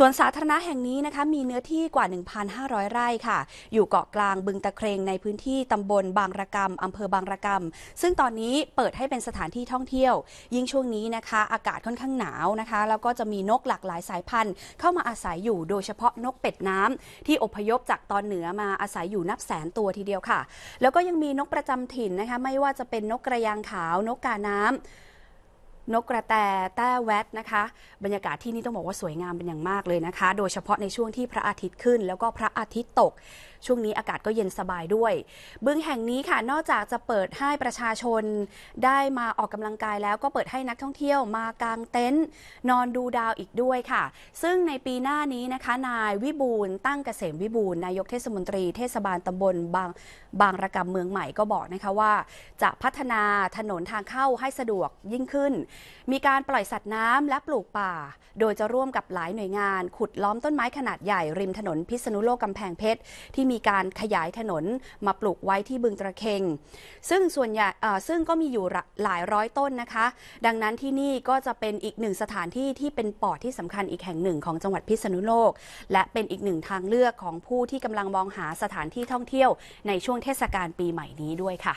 สวนสาธารณะแห่งนี้นะคะมีเนื้อที่กว่า 1,500 ไร่ค่ะ อยู่เกาะกลางบึงตะเครงในพื้นที่ตำบลบางระกำอำเภอบางระกำซึ่งตอนนี้เปิดให้เป็นสถานที่ท่องเที่ยว ยิ่งช่วงนี้นะคะ อากาศค่อนข้างหนาวนะคะ แล้วก็จะมีนกหลากหลายสายพันธุ์ เข้ามาอาศัยอยู่โดยเฉพาะนกเป็ดน้ำ ที่อพยพจากตอนเหนือมาอาศัยอยู่นับแสนตัวทีเดียวค่ะ แล้วก็ยังมีนกประจำถิ่นนะคะไม่ว่าจะเป็นนกกระยางขาวนกกาน้ำนกกระแต แต้แวดนะคะ บรรยากาศที่นี่ต้องบอกว่าสวยงามเป็นอย่างมากเลยนะคะ โดยเฉพาะในช่วงที่พระอาทิตย์ขึ้น แล้วก็พระอาทิตย์ตก ช่วงนี้อากาศก็เย็นสบายด้วย บึงแห่งนี้ค่ะ นอกจากจะเปิดให้ประชาชนได้มาออกกำลังกายแล้วก็เปิดให้นักท่องเที่ยวมากางเต็นท์นอนดูดาวอีกด้วยค่ะ ซึ่งในปีหน้านี้นะคะ นายวิบูลตั้งเกษมวิบูลนายกเทศมนตรีเทศบาลตำบล บางบางระกำเมืองใหม่ก็บอกนะคะว่า จะพัฒนาถนนทางเข้าให้สะดวกยิ่งขึ้นมีการปล่อยสัตว์น้ำและปลูกป่า โดยจะร่วมกับหลายหน่วยงาน ขุดล้อมต้นไม้ขนาดใหญ่ริมถนนพิษณุโลกกำแพงเพชรที่มีการขยายถนนมาปลูกไว้ที่บึงตะเคงซึ่งส่วนใหญ่ซึ่งก็มีอยู่หลายร้อยต้นนะคะ ดังนั้นที่นี่ก็จะเป็นอีกหนึ่งสถานที่ที่เป็นปอดที่สำคัญอีกแห่งหนึ่งของจังหวัดพิษณุโลก และเป็นอีกหนึ่งทางเลือกของผู้ที่กำลังมองหาสถานที่ท่องเที่ยวในช่วงเทศกาลปีใหม่นี้ด้วยค่ะ